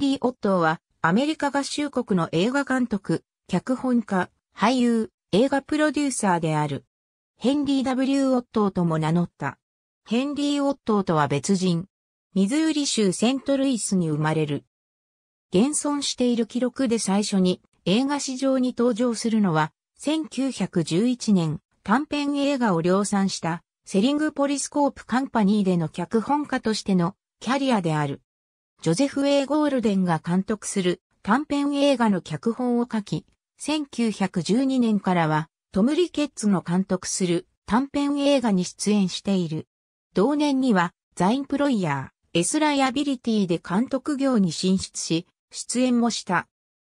ンリーオットーは、アメリカ合衆国の映画監督、脚本家、俳優、映画プロデューサーである。ヘンリー・ W・ オットーとも名乗った。ヘンリー・オットーとは別人。ミズーリ州セントルイスに生まれる。現存している記録で最初に映画史上に登場するのは、1911年、短編映画を量産した、セリングポリスコープカンパニーでの脚本家としてのキャリアである。ジョゼフ・エイ・ゴールデンが監督する短編映画の脚本を書き、1912年からはトム・リケッツの監督する短編映画に出演している。同年にはザインプロイヤー、エスライアビリティで監督業に進出し、出演もした。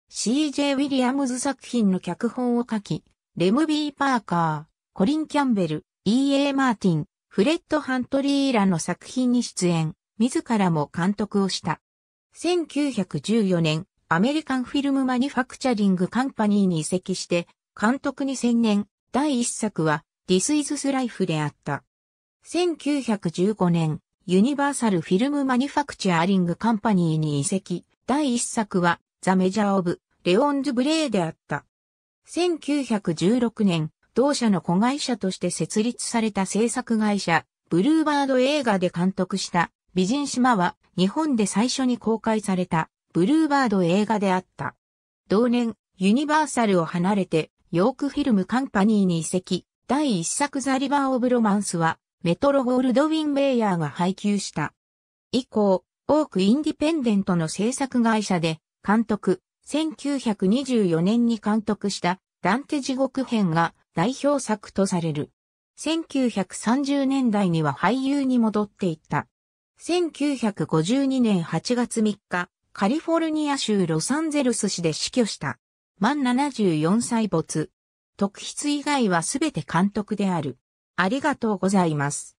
CJ ウィリアムズ作品の脚本を書き、レムビー・パーカー、コリン・キャンベル、E.A. マーティン、フレッド・ハントリーらの作品に出演。自らも監督をした。1914年、アメリカンフィルムマニファクチャリングカンパニーに移籍して、監督に専念、第一作は、This is Life であった。1915年、ユニバーサルフィルムマニファクチャーリングカンパニーに移籍、第一作は、ザ・メジャー・オブ・レオンズ・ブレイであった。1916年、同社の子会社として設立された制作会社、ブルーバード映画で監督した美人島は日本で最初に公開されたブルーバード映画であった。同年、ユニバーサルを離れてヨークフィルムカンパニーに移籍、第一作ザ・リバー・オブ・ロマンスはメトロゴールドウィン・ベイヤーが配給した。以降、多くインディペンデントの制作会社で監督、1924年に監督したダンテ地獄編が代表作とされる。1930年代には俳優に戻っていった。1952年8月3日、カリフォルニア州ロサンゼルス市で死去した。満74歳没。特筆以外はすべて監督である。ありがとうございます。